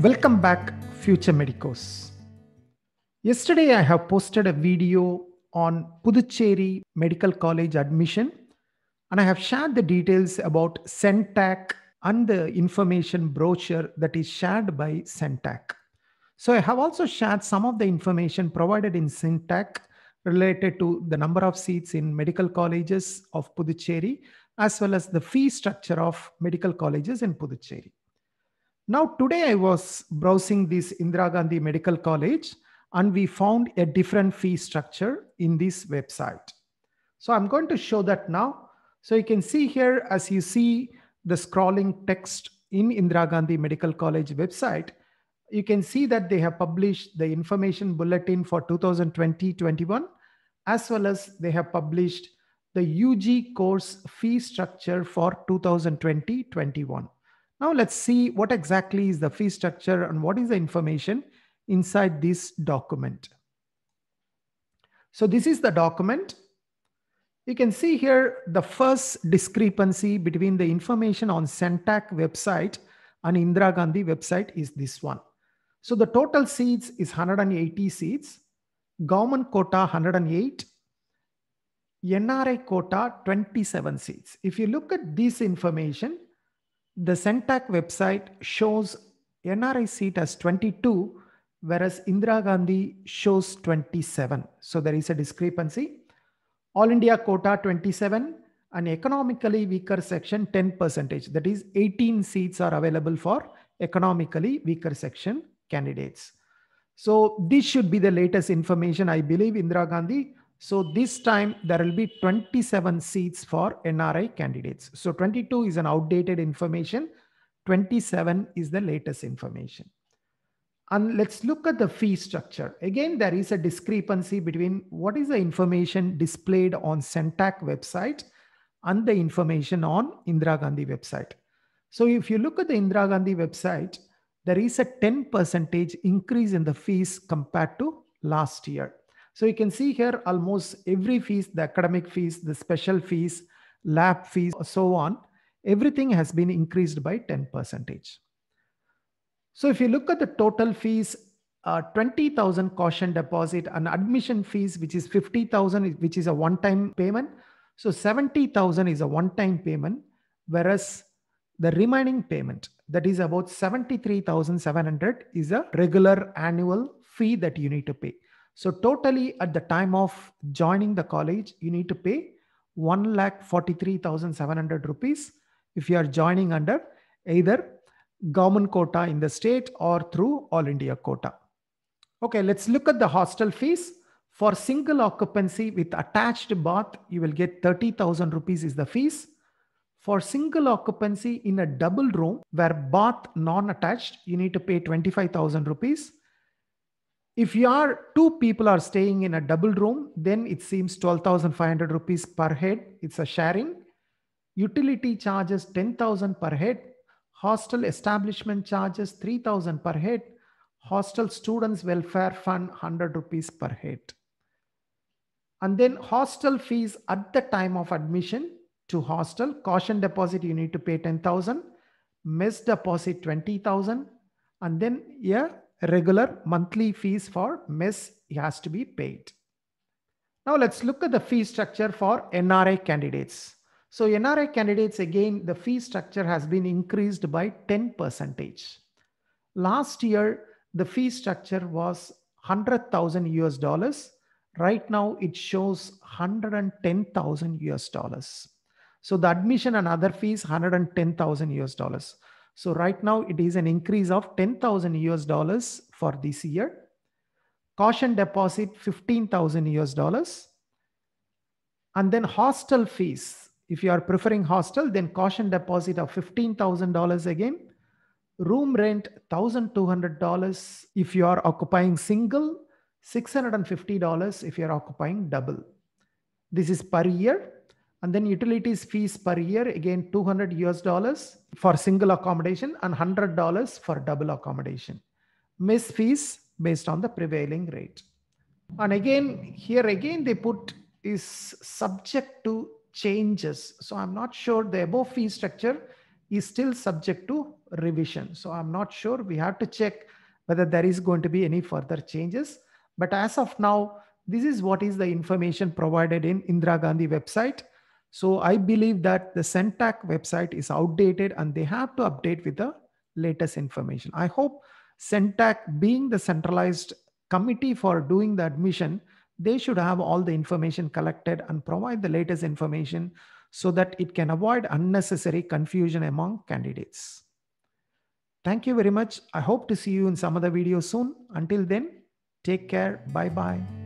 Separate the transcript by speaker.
Speaker 1: Welcome back, future medicos. Yesterday, I have posted a video on Puducherry Medical College admission, and I have shared the details about CENTAC and the information brochure that is shared by CENTAC. So, I have also shared some of the information provided in CENTAC related to the number of seats in medical colleges of Puducherry, as well as the fee structure of medical colleges in Puducherry. Now, today I was browsing this Indira Gandhi Medical College and we found a different fee structure in this website. So I'm going to show that now. So you can see here, as you see the scrolling text in Indira Gandhi Medical College website, you can see that they have published the information bulletin for 2020-21, as well as they have published the UG course fee structure for 2020-21. Now let's see what exactly is the fee structure and what is the information inside this document. So this is the document. You can see here the first discrepancy between the information on Centac website and Indira Gandhi website is this one. So the total seats is 180 seats, government quota 108, NRI quota 27 seats. If you look at this information, the CENTAC website shows NRI seat as 22, whereas Indira Gandhi shows 27. So there is a discrepancy. All India quota 27 and economically weaker section 10 percentage. That is 18 seats are available for economically weaker section candidates. So this should be the latest information. I believe Indira Gandhi so this time there will be 27 seats for NRI candidates. So 22 is an outdated information. 27 is the latest information. And let's look at the fee structure. Again, there is a discrepancy between what is the information displayed on CENTAC website and the information on Indira Gandhi website. So if you look at the Indira Gandhi website, there is a 10 percentage increase in the fees compared to last year. So you can see here almost every fees, the academic fees, the special fees, lab fees, so on, everything has been increased by 10 percentage. So if you look at the total fees, uh, 20,000 caution deposit and admission fees, which is 50,000, which is a one-time payment. So 70,000 is a one-time payment, whereas the remaining payment, that is about 73,700 is a regular annual fee that you need to pay. So totally at the time of joining the college, you need to pay 1,43,700 rupees if you are joining under either government quota in the state or through All India quota. Okay, let's look at the hostel fees. For single occupancy with attached bath, you will get 30,000 rupees is the fees. For single occupancy in a double room where bath non-attached, you need to pay 25,000 rupees. If you are two people are staying in a double room, then it seems 12,500 rupees per head. It's a sharing. Utility charges 10,000 per head. Hostel establishment charges 3,000 per head. Hostel students welfare fund 100 rupees per head. And then hostel fees at the time of admission to hostel. Caution deposit, you need to pay 10,000. Mess deposit, 20,000. And then here, regular monthly fees for mess has to be paid. Now let's look at the fee structure for NRI candidates. So NRI candidates, again, the fee structure has been increased by 10 percentage. Last year, the fee structure was 100,000 US dollars. Right now, it shows 110,000 US dollars. So the admission and other fees, 110,000 US dollars. So right now it is an increase of 10,000 US dollars for this year. Caution deposit 15,000 US dollars. And then hostel fees. If you are preferring hostel, then caution deposit of $15,000 again. Room rent $1,200 if you are occupying single, $650 if you are occupying double. This is per year and then utilities fees per year again 200 us dollars for single accommodation and 100 dollars for double accommodation miss fees based on the prevailing rate and again here again they put is subject to changes so i'm not sure the above fee structure is still subject to revision so i'm not sure we have to check whether there is going to be any further changes but as of now this is what is the information provided in indira gandhi website so I believe that the CENTAC website is outdated and they have to update with the latest information. I hope CENTAC being the centralized committee for doing the admission, they should have all the information collected and provide the latest information so that it can avoid unnecessary confusion among candidates. Thank you very much. I hope to see you in some other videos soon. Until then, take care. Bye-bye.